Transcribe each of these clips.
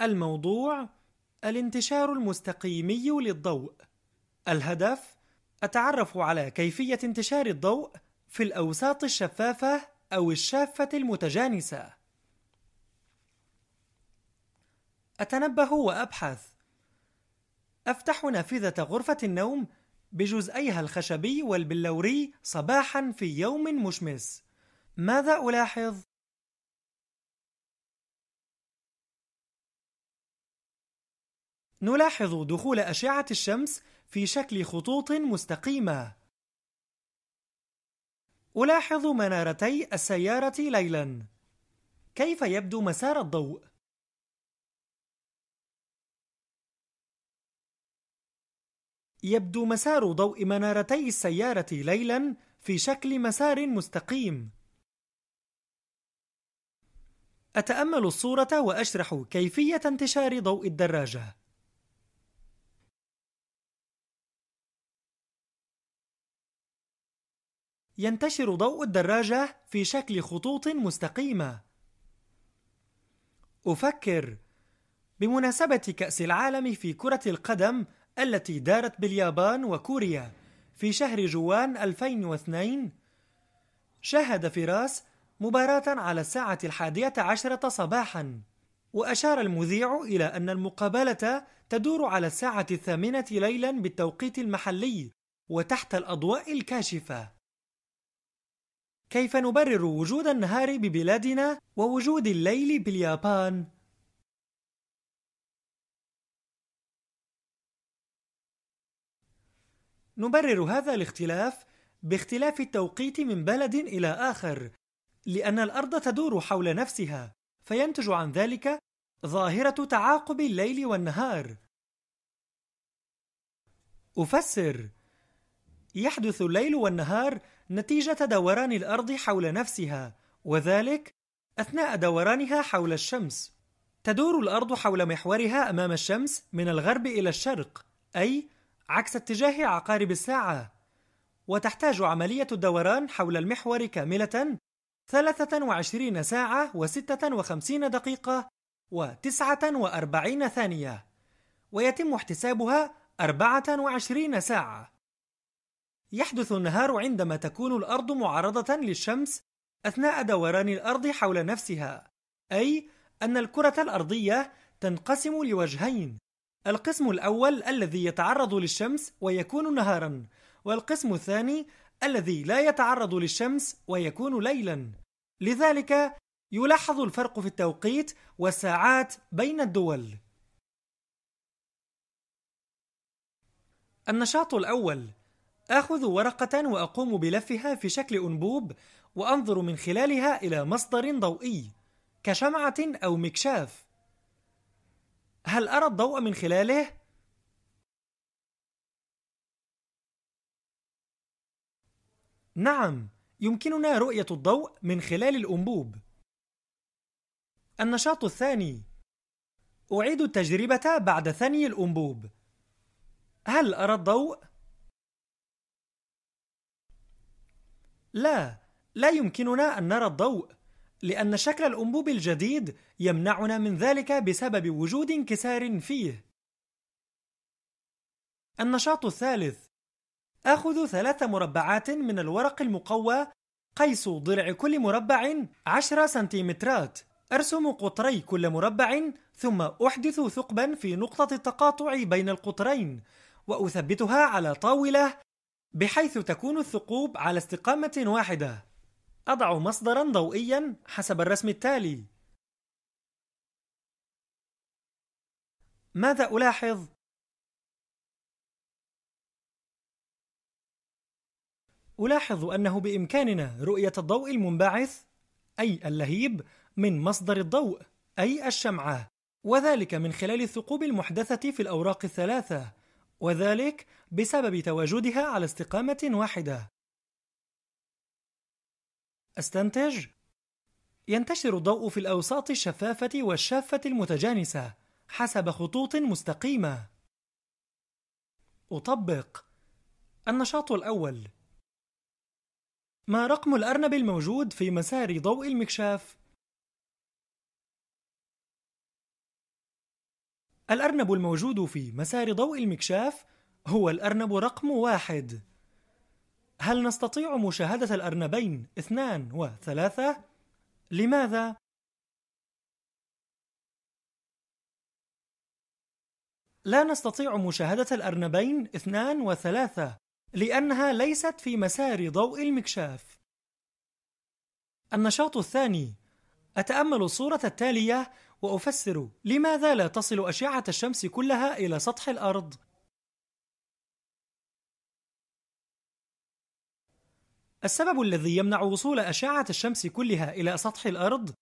الموضوع الانتشار المستقيمي للضوء الهدف أتعرف على كيفية انتشار الضوء في الأوساط الشفافة أو الشافة المتجانسة أتنبه وأبحث أفتح نافذة غرفة النوم بجزئيها الخشبي والبلوري صباحا في يوم مشمس ماذا ألاحظ؟ نلاحظ دخول أشعة الشمس في شكل خطوط مستقيمة ألاحظ منارتي السيارة ليلا كيف يبدو مسار الضوء؟ يبدو مسار ضوء منارتي السيارة ليلا في شكل مسار مستقيم أتأمل الصورة وأشرح كيفية انتشار ضوء الدراجة ينتشر ضوء الدراجة في شكل خطوط مستقيمة أفكر بمناسبة كأس العالم في كرة القدم التي دارت باليابان وكوريا في شهر جوان 2002 شاهد فراس مباراة على الساعة الحادية عشرة صباحا وأشار المذيع إلى أن المقابلة تدور على الساعة الثامنة ليلا بالتوقيت المحلي وتحت الأضواء الكاشفة كيف نبرر وجود النهار ببلادنا ووجود الليل باليابان؟ نبرر هذا الاختلاف باختلاف التوقيت من بلد إلى آخر لأن الأرض تدور حول نفسها فينتج عن ذلك ظاهرة تعاقب الليل والنهار أفسر يحدث الليل والنهار نتيجة دوران الأرض حول نفسها وذلك أثناء دورانها حول الشمس تدور الأرض حول محورها أمام الشمس من الغرب إلى الشرق أي عكس اتجاه عقارب الساعة وتحتاج عملية الدوران حول المحور كاملة 23 ساعة و56 دقيقة و49 ثانية ويتم احتسابها 24 ساعة يحدث النهار عندما تكون الأرض معرضة للشمس أثناء دوران الأرض حول نفسها أي أن الكرة الأرضية تنقسم لوجهين القسم الأول الذي يتعرض للشمس ويكون نهارا والقسم الثاني الذي لا يتعرض للشمس ويكون ليلا لذلك يلاحظ الفرق في التوقيت والساعات بين الدول النشاط الأول آخذ ورقة وأقوم بلفها في شكل أنبوب وأنظر من خلالها إلى مصدر ضوئي كشمعة أو مكشاف هل أرى الضوء من خلاله؟ نعم يمكننا رؤية الضوء من خلال الأنبوب النشاط الثاني أعيد التجربة بعد ثني الأنبوب هل أرى الضوء؟ لا لا يمكننا أن نرى الضوء لأن شكل الأنبوب الجديد يمنعنا من ذلك بسبب وجود انكسار فيه النشاط الثالث أخذ ثلاث مربعات من الورق المقوى قيس ضلع كل مربع عشر سنتيمترات أرسم قطري كل مربع ثم أحدث ثقبا في نقطة التقاطع بين القطرين وأثبتها على طاولة بحيث تكون الثقوب على استقامة واحدة أضع مصدرا ضوئيا حسب الرسم التالي ماذا ألاحظ؟ ألاحظ أنه بإمكاننا رؤية الضوء المنبعث أي اللهيب من مصدر الضوء أي الشمعة وذلك من خلال الثقوب المحدثة في الأوراق الثلاثة وذلك بسبب تواجدها على استقامة واحدة استنتج ينتشر الضوء في الأوساط الشفافة والشافة المتجانسة حسب خطوط مستقيمة أطبق النشاط الأول ما رقم الأرنب الموجود في مسار ضوء المكشاف؟ الأرنب الموجود في مسار ضوء المكشاف هو الأرنب رقم واحد هل نستطيع مشاهدة الأرنبين اثنان وثلاثة؟ لماذا؟ لا نستطيع مشاهدة الأرنبين اثنان وثلاثة لأنها ليست في مسار ضوء المكشاف النشاط الثاني أتأمل الصورة التالية وأفسر لماذا لا تصل أشعة الشمس كلها إلى سطح الأرض؟ السبب الذي يمنع وصول أشعة الشمس كلها إلى سطح الأرض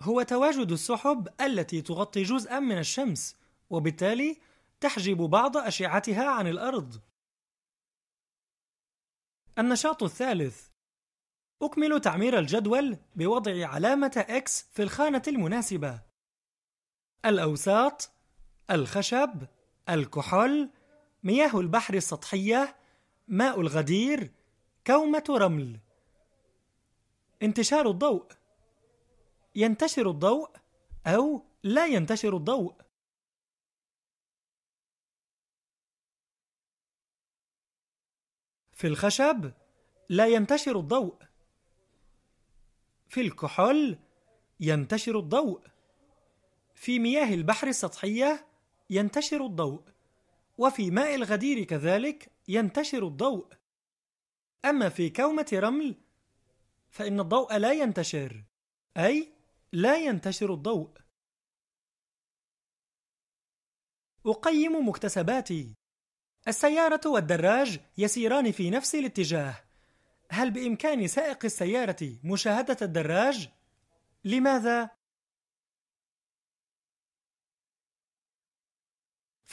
هو تواجد السحب التي تغطي جزءا من الشمس وبالتالي تحجب بعض أشعتها عن الأرض النشاط الثالث أكمل تعمير الجدول بوضع علامة X في الخانة المناسبة الأوساط الخشب الكحول مياه البحر السطحية ماء الغدير كومة رمل انتشار الضوء ينتشر الضوء أو لا ينتشر الضوء في الخشب لا ينتشر الضوء في الكحول ينتشر الضوء في مياه البحر السطحية ينتشر الضوء وفي ماء الغدير كذلك ينتشر الضوء أما في كومة رمل فإن الضوء لا ينتشر أي لا ينتشر الضوء أقيم مكتسباتي السيارة والدراج يسيران في نفس الاتجاه هل بإمكان سائق السيارة مشاهدة الدراج؟ لماذا؟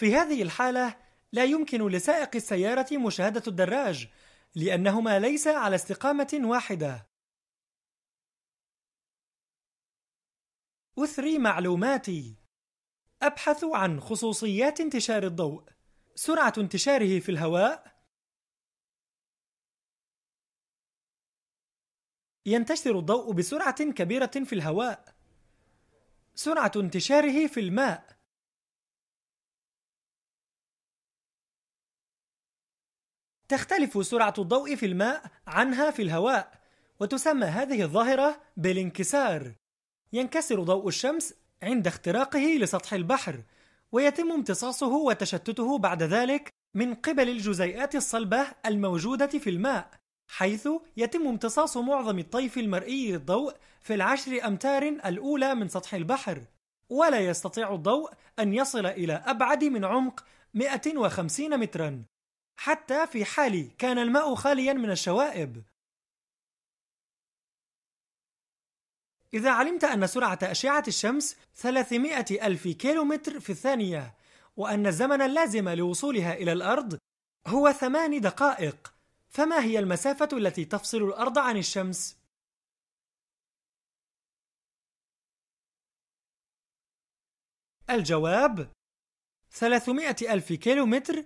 في هذه الحالة لا يمكن لسائق السيارة مشاهدة الدراج لأنهما ليس على استقامة واحدة أثري معلوماتي أبحث عن خصوصيات انتشار الضوء سرعة انتشاره في الهواء ينتشر الضوء بسرعة كبيرة في الهواء سرعة انتشاره في الماء تختلف سرعة الضوء في الماء عنها في الهواء وتسمى هذه الظاهرة بالانكسار ينكسر ضوء الشمس عند اختراقه لسطح البحر ويتم امتصاصه وتشتته بعد ذلك من قبل الجزيئات الصلبة الموجودة في الماء حيث يتم امتصاص معظم الطيف المرئي للضوء في العشر أمتار الأولى من سطح البحر ولا يستطيع الضوء أن يصل إلى أبعد من عمق 150 متراً حتى في حال كان الماء خاليا من الشوائب إذا علمت أن سرعة أشعة الشمس 300 ألف كيلومتر في الثانية وأن الزمن اللازم لوصولها إلى الأرض هو ثمان دقائق فما هي المسافة التي تفصل الأرض عن الشمس؟ الجواب 300 ألف كيلومتر